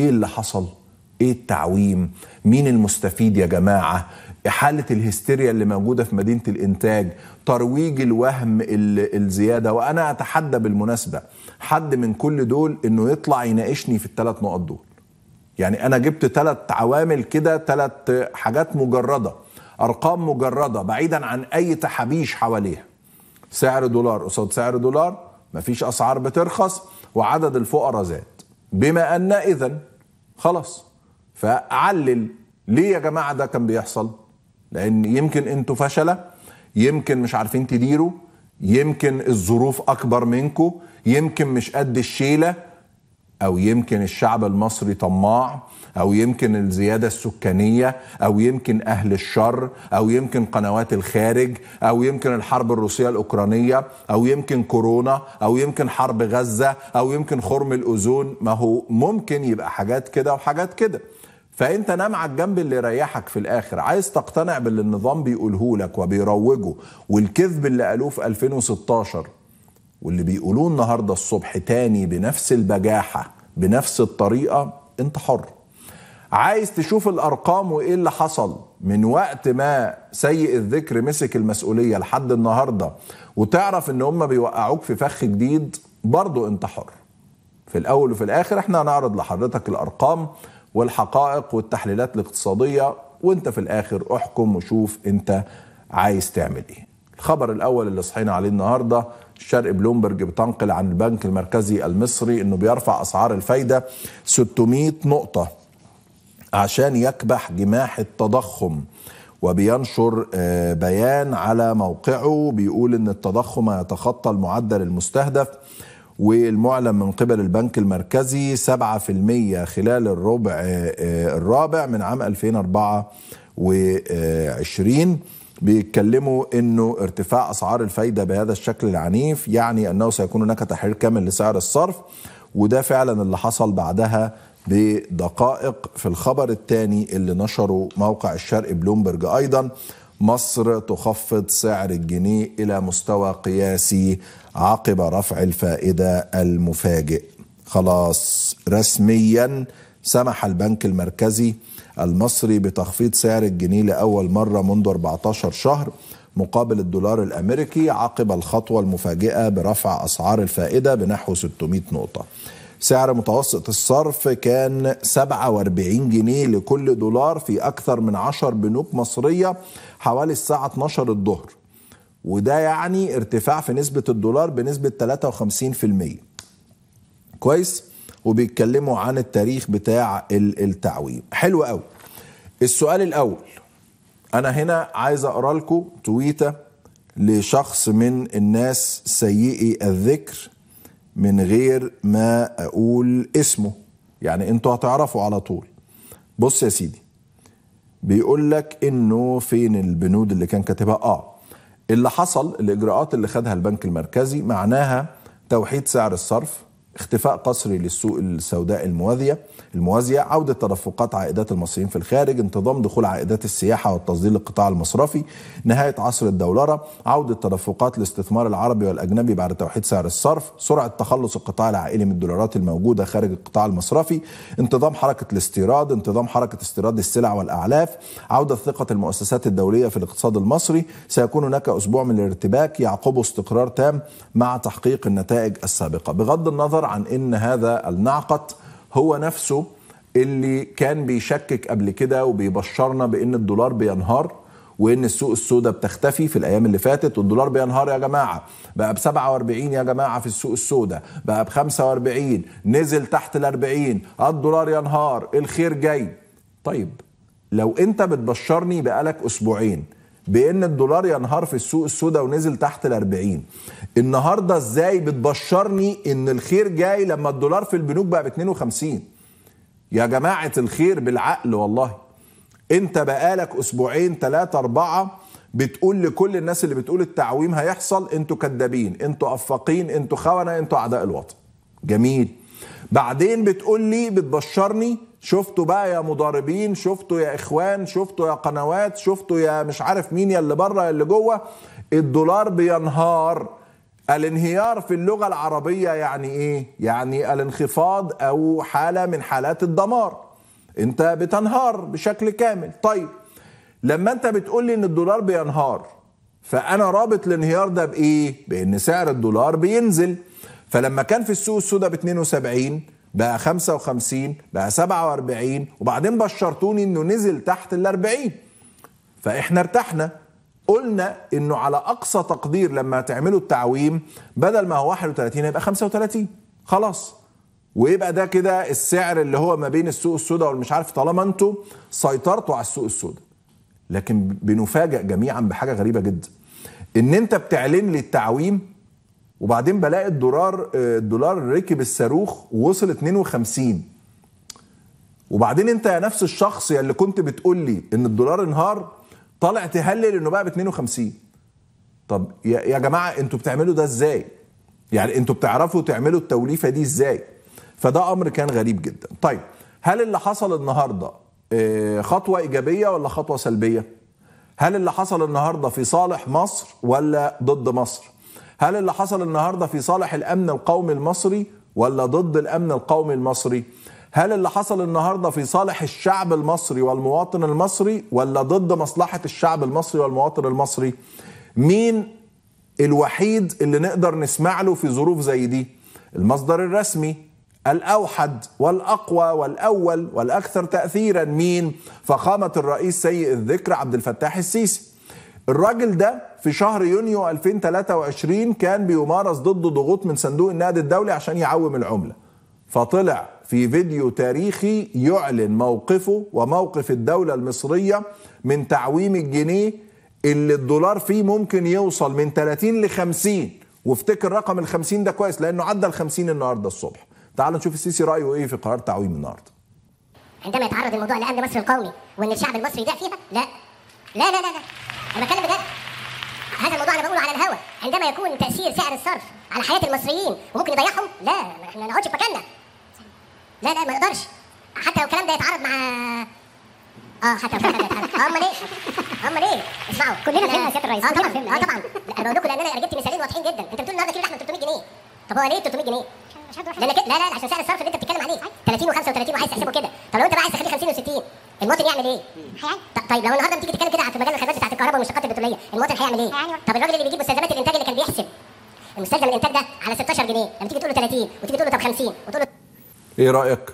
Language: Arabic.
ايه اللي حصل ايه التعويم مين المستفيد يا جماعه حاله الهستيريا اللي موجوده في مدينه الانتاج ترويج الوهم الزياده وانا اتحدى بالمناسبه حد من كل دول انه يطلع يناقشني في الثلاث نقط دول يعني انا جبت ثلاث عوامل كده ثلاث حاجات مجرده ارقام مجرده بعيدا عن اي تحابيش حواليها سعر دولار قصاد سعر دولار مفيش اسعار بترخص وعدد الفقراء زاد بما ان اذا خلاص فعلل ليه يا جماعه ده كان بيحصل لان يمكن انتوا فشله يمكن مش عارفين تديروا يمكن الظروف اكبر منكم يمكن مش قد الشيله او يمكن الشعب المصري طماع او يمكن الزياده السكانيه او يمكن اهل الشر او يمكن قنوات الخارج او يمكن الحرب الروسيه الاوكرانيه او يمكن كورونا او يمكن حرب غزه او يمكن خرم الاوزون ما هو ممكن يبقى حاجات كده وحاجات كده فانت نام على الجنب اللي يريحك في الاخر عايز تقتنع باللي النظام بيقوله لك وبيروجه والكذب اللي قالوه في 2016 واللي بيقولوه النهارده الصبح تاني بنفس البجاحه بنفس الطريقه انت حر عايز تشوف الارقام وايه اللي حصل من وقت ما سيء الذكر مسك المسؤوليه لحد النهارده وتعرف ان هم بيوقعوك في فخ جديد برضه انت حر في الاول وفي الاخر احنا هنعرض لحضرتك الارقام والحقائق والتحليلات الاقتصاديه وانت في الاخر احكم وشوف انت عايز تعمل ايه الخبر الاول اللي صحينا عليه النهارده الشرق بلومبرج بتنقل عن البنك المركزي المصري انه بيرفع اسعار الفايده 600 نقطه عشان يكبح جماح التضخم وبينشر آه، بيان على موقعه بيقول ان التضخم يتخطى المعدل المستهدف والمعلن من قبل البنك المركزي 7% خلال الربع آه، آه، الرابع من عام 2024 بيتكلموا انه ارتفاع اسعار الفايده بهذا الشكل العنيف يعني انه سيكون هناك تحرير كامل لسعر الصرف وده فعلا اللي حصل بعدها بدقائق في الخبر الثاني اللي نشره موقع الشرق بلومبرج ايضا مصر تخفض سعر الجنيه الى مستوى قياسي عقب رفع الفائده المفاجئ خلاص رسميا سمح البنك المركزي المصري بتخفيض سعر الجنيه لأول مرة منذ 14 شهر مقابل الدولار الأمريكي عقب الخطوة المفاجئة برفع أسعار الفائدة بنحو 600 نقطة سعر متوسط الصرف كان 47 جنيه لكل دولار في أكثر من 10 بنوك مصرية حوالي الساعة 12 الظهر وده يعني ارتفاع في نسبة الدولار بنسبة 53% كويس؟ وبيتكلموا عن التاريخ بتاع التعويم حلو قوي السؤال الاول انا هنا عايز اقرا لكم تويته لشخص من الناس سيئي الذكر من غير ما اقول اسمه يعني انتوا هتعرفوا على طول بص يا سيدي بيقول لك انه فين البنود اللي كان كاتبها اه اللي حصل الاجراءات اللي خدها البنك المركزي معناها توحيد سعر الصرف اختفاء قسري للسوق السوداء الموازية الموازية عودة تدفقات عائدات المصريين في الخارج انتظام دخول عائدات السياحة والتصدير للقطاع المصرفي نهاية عصر الدولارة عودة تدفقات الاستثمار العربي والأجنبي بعد توحيد سعر الصرف سرعة تخلص القطاع العائلي من الدولارات الموجودة خارج القطاع المصرفي انتظام حركة الاستيراد انتظام حركة استيراد السلع والأعلاف عودة ثقة المؤسسات الدولية في الاقتصاد المصري سيكون هناك أسبوع من الارتباك يعقبه استقرار تام مع تحقيق النتائج السابقة بغض النظر النظر عن ان هذا النعقد هو نفسه اللي كان بيشكك قبل كده وبيبشرنا بان الدولار بينهار وان السوق السوداء بتختفي في الايام اللي فاتت والدولار بينهار يا جماعه بقى ب 47 يا جماعه في السوق السوداء بقى ب 45 نزل تحت ال 40 آه، الدولار ينهار الخير جاي طيب لو انت بتبشرني بقالك اسبوعين بان الدولار ينهار في السوق السوداء ونزل تحت ال 40 النهارده ازاي بتبشرني ان الخير جاي لما الدولار في البنوك بقى ب 52 يا جماعه الخير بالعقل والله انت بقالك اسبوعين ثلاثة أربعة بتقول لكل الناس اللي بتقول التعويم هيحصل انتوا كدابين انتوا افاقين انتوا خونة انتوا اعداء الوطن جميل بعدين بتقول لي بتبشرني شفتوا بقى يا مضاربين شفتوا يا اخوان شفتوا يا قنوات شفتوا يا مش عارف مين يا اللي بره يا اللي جوه الدولار بينهار الانهيار في اللغة العربية يعني ايه؟ يعني الانخفاض او حالة من حالات الدمار انت بتنهار بشكل كامل طيب لما انت بتقول لي ان الدولار بينهار فانا رابط الانهيار ده بايه؟ بان سعر الدولار بينزل فلما كان في السوق السوداء ب 72 بقى 55 بقى 47 وبعدين بشرتوني انه نزل تحت ال 40 فاحنا ارتحنا قلنا انه على اقصى تقدير لما تعملوا التعويم بدل ما هو 31 يبقى 35 خلاص ويبقى ده كده السعر اللي هو ما بين السوق السوداء والمش عارف طالما انتوا سيطرتوا على السوق السوداء لكن بنفاجئ جميعا بحاجه غريبه جدا ان انت بتعلن لي التعويم وبعدين بلاقي الدولار الدولار ركب الصاروخ ووصل 52 وبعدين انت يا نفس الشخص يا اللي كنت بتقول لي ان الدولار انهار طالع تهلل انه بقى ب 52 طب يا, جماعه انتوا بتعملوا ده ازاي؟ يعني انتوا بتعرفوا تعملوا التوليفه دي ازاي؟ فده امر كان غريب جدا. طيب هل اللي حصل النهارده آه، خطوه ايجابيه ولا خطوه سلبيه؟ هل اللي حصل النهارده في صالح مصر ولا ضد مصر؟ هل اللي حصل النهارده في صالح الامن القومي المصري ولا ضد الامن القومي المصري هل اللي حصل النهارده في صالح الشعب المصري والمواطن المصري ولا ضد مصلحه الشعب المصري والمواطن المصري مين الوحيد اللي نقدر نسمع له في ظروف زي دي المصدر الرسمي الأوحد والأقوى والأول والأكثر تأثيرا مين فخامة الرئيس سيء الذكر عبد الفتاح السيسي الراجل ده في شهر يونيو 2023 كان بيمارس ضده ضغوط من صندوق النقد الدولي عشان يعوم العمله فطلع في فيديو تاريخي يعلن موقفه وموقف الدوله المصريه من تعويم الجنيه اللي الدولار فيه ممكن يوصل من 30 ل 50 وافتكر رقم ال 50 ده كويس لانه عدى ال 50 النهارده الصبح تعال نشوف السيسي رايه ايه في قرار تعويم النهارده عندما يتعرض الموضوع لامن مصر القومي وان الشعب المصري يدافع فيها لا لا لا لا, لا. انا بتكلم بجد هذا الموضوع انا بقوله على الهوا عندما يكون تاثير سعر الصرف على حياه المصريين وممكن يضيعهم لا احنا ما نقعدش في مكاننا لا لا ما نقدرش حتى لو الكلام ده يتعارض مع اه حتى لو الكلام ده يتعارض امال ايه امال ايه اسمعوا كلنا فهمنا سياده الرئيس اه طبعا اه طبعا انا بقول لكم لان انا جبت مثالين واضحين جدا انت بتقول النهارده كيلو لحمه 300 جنيه طب هو ليه 300 جنيه؟ لا لا لا عشان سعر الصرف اللي انت بتتكلم عليه 30 و35 وعايز تحسبه كده طب لو انت بقى عايز تخليه 50 و60 المواطن يعمل ايه؟ طيب لو النهارده بتيجي تتكلم كده في مجال الخدمات بتاعت الكهرباء والمشتقات البتروليه، المواطن هيعمل ايه؟ طب الراجل اللي بيجيب مستلزمات الانتاج اللي كان بيحسب المستلزم الانتاج ده على 16 جنيه، لما تيجي تقول له 30 وتيجي تقول له طب 50 وتقول له ايه رايك؟